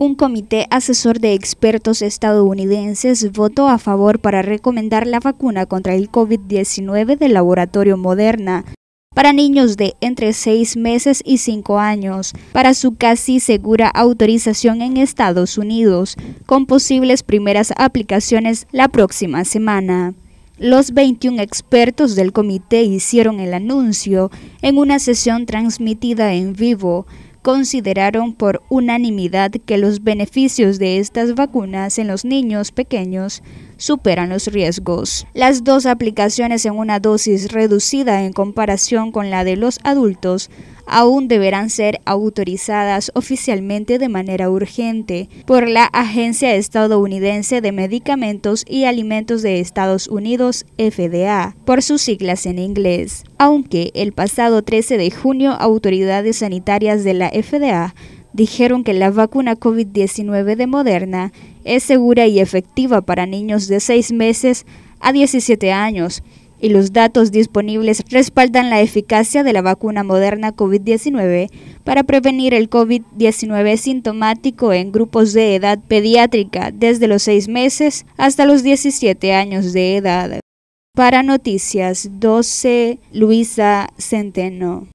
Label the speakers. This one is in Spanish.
Speaker 1: Un comité asesor de expertos estadounidenses votó a favor para recomendar la vacuna contra el COVID-19 del laboratorio Moderna para niños de entre 6 meses y 5 años, para su casi segura autorización en Estados Unidos, con posibles primeras aplicaciones la próxima semana. Los 21 expertos del comité hicieron el anuncio en una sesión transmitida en vivo, consideraron por unanimidad que los beneficios de estas vacunas en los niños pequeños superan
Speaker 2: los riesgos.
Speaker 1: Las dos aplicaciones en una dosis reducida en comparación con la de los adultos aún deberán ser autorizadas oficialmente de manera urgente por la Agencia Estadounidense de Medicamentos y Alimentos de Estados Unidos, FDA, por sus siglas en inglés. Aunque el pasado 13 de junio autoridades sanitarias de la FDA dijeron que la vacuna COVID-19 de Moderna es segura y efectiva para niños de 6 meses a 17 años, y los datos disponibles respaldan la eficacia de la vacuna moderna COVID-19 para prevenir el COVID-19 sintomático en grupos de edad pediátrica desde los 6 meses hasta los 17 años de edad. Para Noticias 12, Luisa Centeno.